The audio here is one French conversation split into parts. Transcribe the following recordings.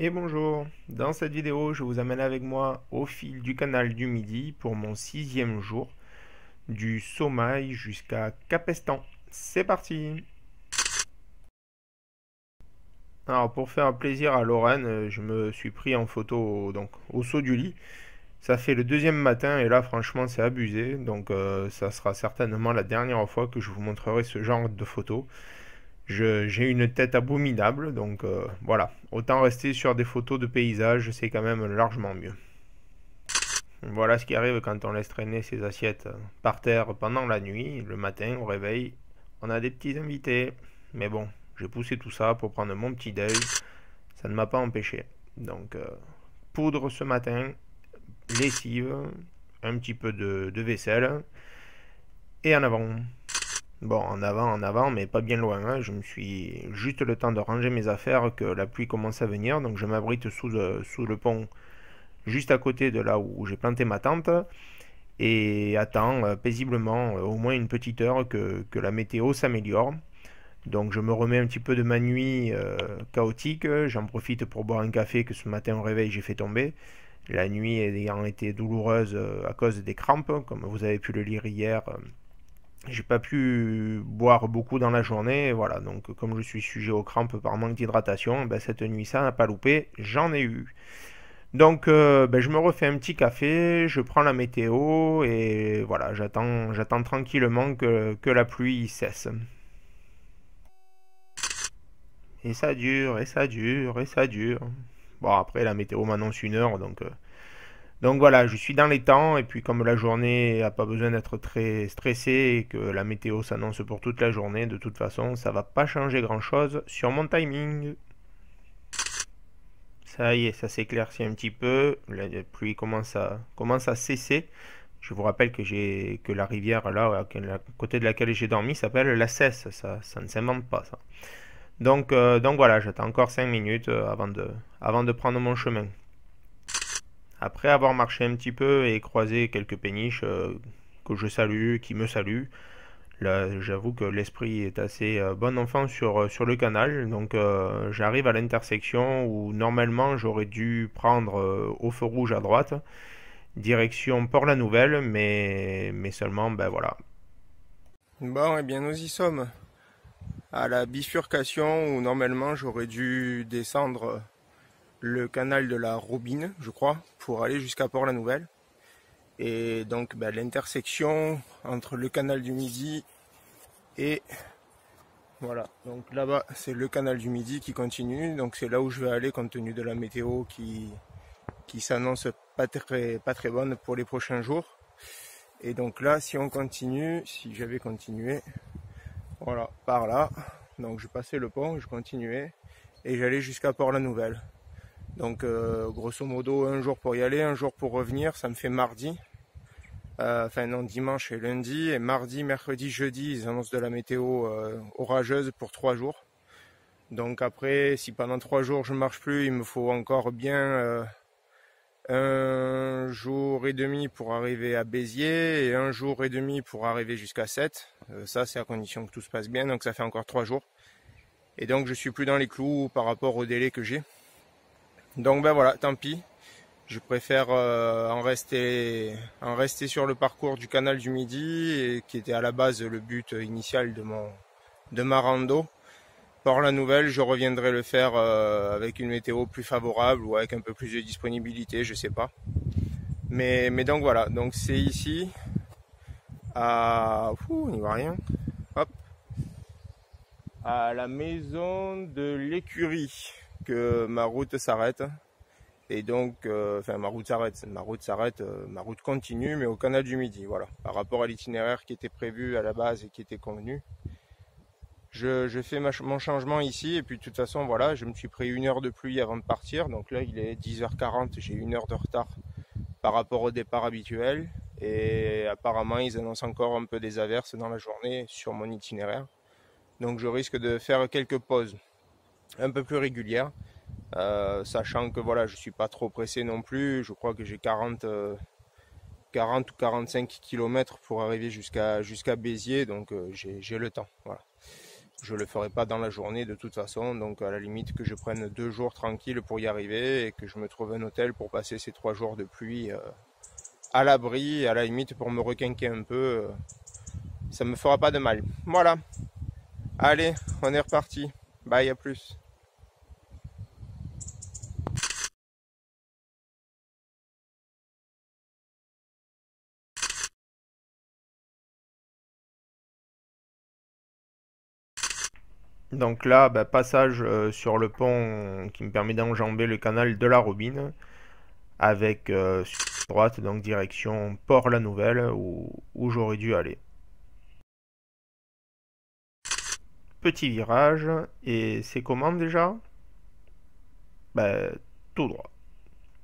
Et bonjour, dans cette vidéo je vous amène avec moi au fil du canal du midi pour mon sixième jour du sommeil jusqu'à Capestan. C'est parti Alors pour faire plaisir à Lorraine, euh, je me suis pris en photo donc, au saut du lit. Ça fait le deuxième matin et là franchement c'est abusé, donc euh, ça sera certainement la dernière fois que je vous montrerai ce genre de photos j'ai une tête abominable, donc euh, voilà. Autant rester sur des photos de paysages, c'est quand même largement mieux. Voilà ce qui arrive quand on laisse traîner ses assiettes euh, par terre pendant la nuit. Le matin, au réveil, on a des petits invités. Mais bon, j'ai poussé tout ça pour prendre mon petit deuil. Ça ne m'a pas empêché. Donc, euh, poudre ce matin, lessive, un petit peu de vaisselle. Et en avant. Bon, en avant, en avant, mais pas bien loin. Hein. Je me suis juste le temps de ranger mes affaires que la pluie commence à venir. Donc je m'abrite sous, euh, le pont juste à côté de là où j'ai planté ma tente. Et attends euh, paisiblement euh, au moins une petite heure que, que la météo s'améliore. Donc je me remets un petit peu de ma nuit chaotique. J'en profite pour boire un café que ce matin au réveil j'ai fait tomber. La nuit ayant été douloureuse à cause des crampes, comme vous avez pu le lire hier j'ai pas pu boire beaucoup dans la journée, voilà, donc comme je suis sujet aux crampes par manque d'hydratation, ben, cette nuit ça n'a pas loupé, j'en ai eu. Donc euh, ben, je me refais un petit café, je prends la météo et voilà, j'attends, j'attends tranquillement que, la pluie cesse. Et ça dure, et ça dure, et ça dure. Bon après la météo m'annonce une heure, donc... Euh, donc voilà, je suis dans les temps et puis comme la journée n'a pas besoin d'être très stressée et que la météo s'annonce pour toute la journée, de toute façon, ça va pas changer grand-chose sur mon timing. Ça y est, ça s'éclaircit un petit peu, la pluie commence à, commence à cesser. Je vous rappelle que, j'ai, que la rivière là, à côté de laquelle j'ai dormi, s'appelle la Cesse, ça, ça ne s'invente pas ça. Donc, euh, donc voilà, j'attends encore 5 minutes euh, avant de, avant de prendre mon chemin. Après avoir marché un petit peu et croisé quelques péniches euh, que je salue, qui me saluent, là j'avoue que l'esprit est assez euh, bon enfant sur, euh, sur le canal. Donc j'arrive à l'intersection où normalement j'aurais dû prendre au feu rouge à droite, direction Port-la-Nouvelle, mais, mais seulement ben voilà. Bon, et eh bien nous y sommes, à la bifurcation où normalement j'aurais dû descendre le canal de la Robine, je crois, pour aller jusqu'à Port-la-Nouvelle. Et donc ben, l'intersection entre le canal du Midi et voilà, donc là-bas c'est le canal du Midi qui continue, donc c'est là où je vais aller compte tenu de la météo qui, s'annonce pas très, pas très bonne pour les prochains jours. Et donc là, si on continue, si j'avais continué, voilà, par là, donc je passais le pont, je continuais et j'allais jusqu'à Port-la-Nouvelle. Donc euh, grosso modo, un jour pour y aller, un jour pour revenir, ça me fait mardi. Euh, enfin non, dimanche et lundi. Et mardi, mercredi, jeudi, ils annoncent de la météo euh, orageuse pour trois jours. Donc après, si pendant trois jours je ne marche plus, il me faut encore bien un jour et demi pour arriver à Béziers et un jour et demi pour arriver jusqu'à 7. ça, c'est à condition que tout se passe bien, donc ça fait encore trois jours. Et donc je suis plus dans les clous par rapport au délai que j'ai. Donc ben voilà, tant pis. Je préfère euh, en, rester, en rester sur le parcours du canal du Midi, qui était à la base le but initial de, mon, de ma rando. Par la nouvelle, je reviendrai le faire euh, avec une météo plus favorable ou avec un peu plus de disponibilité, je sais pas. Mais, donc voilà, donc c'est ici à. on n'y voit rien. Hop. À la maison de l'écurie ma route s'arrête. Et donc, euh, enfin, ma route s'arrête, ma route s'arrête, euh, ma route continue, mais au canal du Midi, voilà. Par rapport à l'itinéraire qui était prévu à la base et qui était convenu, je, fais mon changement ici, et puis de toute façon, voilà, je me suis pris une heure de pluie avant de partir, donc là, il est 10h40, j'ai une heure de retard par rapport au départ habituel, et apparemment, ils annoncent encore un peu des averses dans la journée sur mon itinéraire. Donc, je risque de faire quelques pauses un peu plus régulière. Euh, sachant que voilà, je suis pas trop pressé non plus. Je crois que j'ai 40, 40 euh, ou 45 km pour arriver jusqu'à Béziers, donc euh, j'ai le temps. Voilà. Je le ferai pas dans la journée de toute façon, donc à la limite que je prenne deux jours tranquilles pour y arriver et que je me trouve un hôtel pour passer ces trois jours de pluie à l'abri, à la limite pour me requinquer un peu. ça me fera pas de mal. Voilà. Allez, on est reparti. Bye, à plus. Donc là, bah, passage euh, sur le pont qui me permet d'enjamber le canal de la Robine avec euh, sur droite, donc direction Port-la-Nouvelle où j'aurais dû aller. petit virage, et c'est comment déjà Ben, tout droit,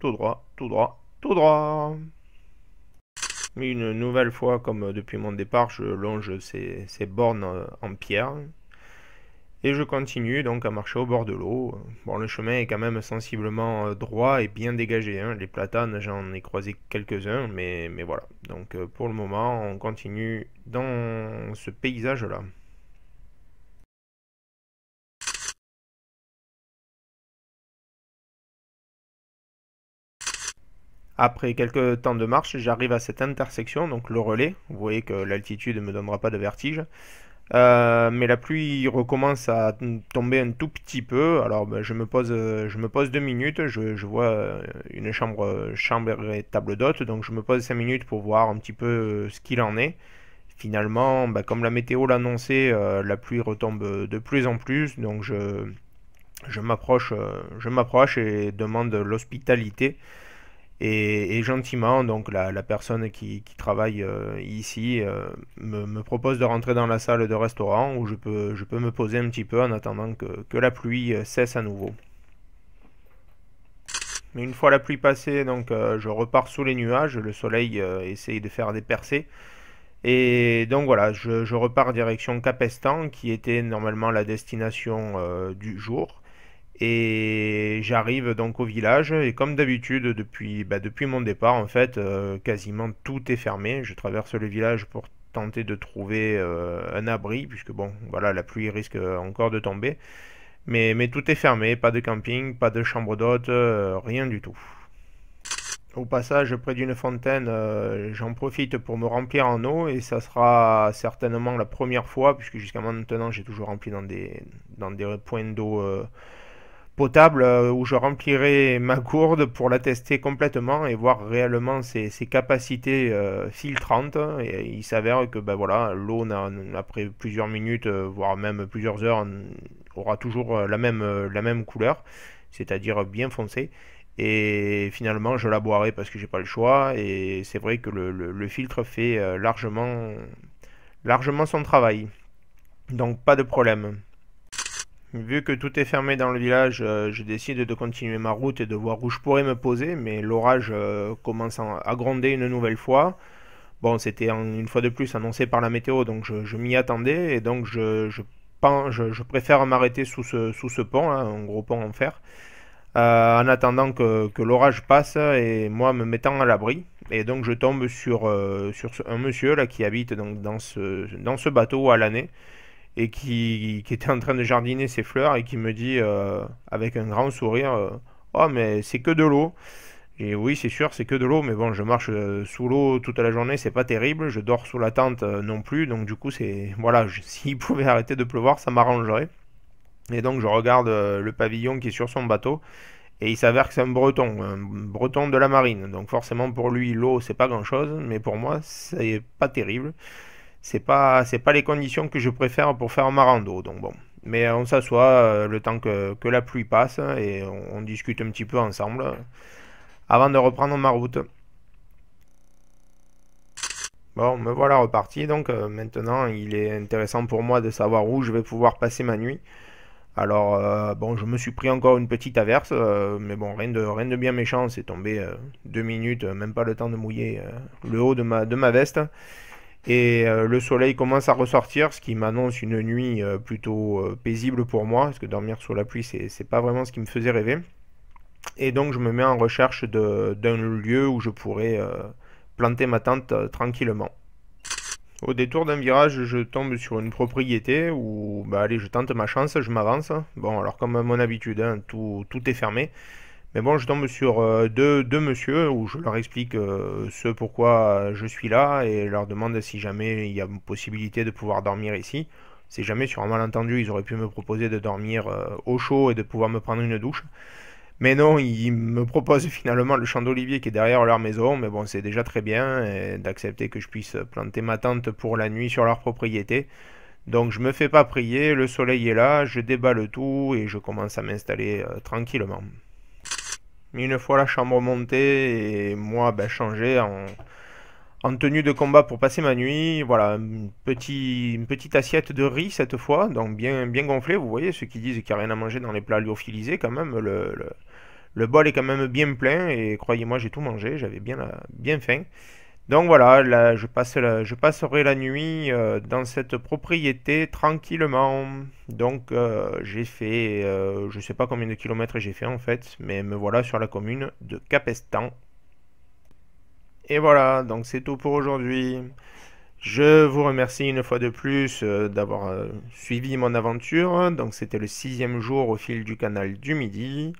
tout droit, tout droit, tout droit une nouvelle fois, comme depuis mon départ, je longe ces, bornes en pierre. Et je continue donc à marcher au bord de l'eau. Bon, le chemin est quand même sensiblement euh, droit et bien dégagé. Hein. Les platanes, j'en ai croisé quelques-uns, mais, mais voilà. Donc euh, pour le moment, on continue dans ce paysage-là. Après quelques temps de marche, j'arrive à cette intersection, donc le relais. Vous voyez que l'altitude ne me donnera pas de vertige. Euh, mais la pluie recommence à tomber un tout petit peu. Alors ben, je, me pose, je me pose deux minutes. Je, vois euh, une chambre, chambre et table d'hôte. Donc je me pose cinq minutes pour voir un petit peu euh, ce qu'il en est. Finalement, ben, comme la météo l'annonçait, la pluie retombe de plus en plus. Donc je, je m'approche et demande l'hospitalité. Et, gentiment, donc la, personne qui, travaille euh, ici euh, me, propose de rentrer dans la salle de restaurant où je peux, me poser un petit peu en attendant que, la pluie euh, cesse à nouveau. Mais une fois la pluie passée, donc je repars sous les nuages, le soleil essaye de faire des percées. Et donc voilà, je, je repars direction Capestan, qui était normalement la destination du jour. Et j'arrive donc au village et comme d'habitude depuis, bah, depuis mon départ en fait euh, quasiment tout est fermé. Je traverse le village pour tenter de trouver euh, un abri puisque bon voilà la pluie risque encore de tomber. Mais, tout est fermé, pas de camping, pas de chambre d'hôte, euh, rien du tout. Au passage près d'une fontaine j'en profite pour me remplir en eau et ça sera certainement la première fois puisque jusqu'à maintenant j'ai toujours rempli dans des, dans des points d'eau potable euh, où je remplirai ma gourde pour la tester complètement et voir réellement ses, capacités euh, filtrantes. Et il s'avère que ben voilà, l'eau, après plusieurs minutes, euh, voire même plusieurs heures, aura toujours la même, la même couleur, c'est-à-dire bien foncée. Et finalement, je la boirai parce que j'ai pas le choix. Et c'est vrai que le, le, filtre fait largement, largement son travail. Donc pas de problème. Vu que tout est fermé dans le village, euh, je décide de continuer ma route et de voir où je pourrais me poser, mais l'orage euh, commence à gronder une nouvelle fois. Bon, c'était une fois de plus annoncé par la météo, donc je, m'y attendais, et donc je, préfère m'arrêter sous ce, pont, hein, un gros pont en fer, euh, en attendant que, l'orage passe, et moi me mettant à l'abri. Et donc je tombe sur, un monsieur là, qui habite donc, dans ce bateau à l'année, et qui, était en train de jardiner ses fleurs et qui me dit euh, avec un grand sourire euh, Oh, mais c'est que de l'eau. Et oui, c'est sûr, c'est que de l'eau, mais bon, je marche euh, sous l'eau toute la journée, c'est pas terrible. Je dors sous la tente non plus, donc du coup, c'est. Voilà, s'il pouvait arrêter de pleuvoir, ça m'arrangerait. Et donc, je regarde le pavillon qui est sur son bateau. Et il s'avère que c'est un breton, un breton de la marine. Donc forcément pour lui l'eau c'est pas grand chose, mais pour moi c'est pas terrible c'est pas c'est pas les conditions que je préfère pour faire ma rando. Donc bon, mais on s'assoit euh, le temps que, la pluie passe et on, discute un petit peu ensemble euh, avant de reprendre ma route. Bon, me voilà reparti. Donc euh, maintenant, il est intéressant pour moi de savoir où je vais pouvoir passer ma nuit. Alors bon, je me suis pris encore une petite averse, mais bon, rien de, rien de bien méchant, c'est tombé deux minutes, même pas le temps de mouiller le haut de ma, de ma veste. Et euh, le soleil commence à ressortir, ce qui m'annonce une nuit euh, plutôt euh, paisible pour moi, parce que dormir sous la pluie, c'est pas vraiment ce qui me faisait rêver. Et donc je me mets en recherche d'un lieu où je pourrais planter ma tente tranquillement. Au détour d'un virage, je tombe sur une propriété où, bah allez, je tente ma chance, je m'avance. Bon, alors comme à mon habitude, hein, tout, tout est fermé. Mais bon, je tombe sur euh, deux, deux Monsieurs où je leur explique euh, ce pourquoi euh, je suis là et leur demande si jamais il y a possibilité de pouvoir dormir ici. Si jamais sur un malentendu, ils auraient pu me proposer de dormir au chaud et de pouvoir me prendre une douche. Mais non, ils me proposent finalement le champ d'olivier qui est derrière leur maison. Mais bon, c'est déjà très bien d'accepter que je puisse planter ma tente pour la nuit sur leur propriété. Donc je me fais pas prier, le soleil est là, je déballe tout et je commence à m'installer tranquillement. Une fois la chambre montée et moi ben, changé en, tenue de combat pour passer ma nuit. Voilà, une, petite assiette de riz cette fois, donc bien, bien gonflée. Vous voyez, ceux qui disent qu'il n'y a rien à manger dans les plats lyophilisés, quand même, le, le, bol est quand même bien plein. Et croyez-moi, j'ai tout mangé, j'avais bien, bien faim. Donc voilà, là, je, passerai la nuit euh, dans cette propriété tranquillement. Donc euh, j'ai fait, euh, je ne sais pas combien de kilomètres j'ai fait en fait, mais me voilà sur la commune de Capestan. Et voilà, donc c'est tout pour aujourd'hui. Je vous remercie une fois de plus d'avoir suivi mon aventure. Donc c'était le sixième jour au fil du canal du Midi.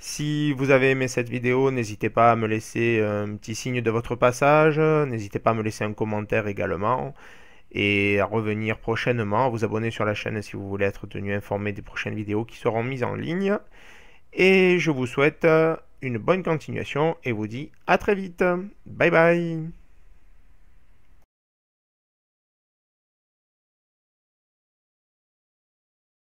Si vous avez aimé cette vidéo, n'hésitez pas à me laisser un petit signe de votre passage, n'hésitez pas à me laisser un commentaire également, et à revenir prochainement, à vous abonner sur la chaîne si vous voulez être tenu informé des prochaines vidéos qui seront mises en ligne. Et je vous souhaite une bonne continuation et vous dis à très vite. Bye bye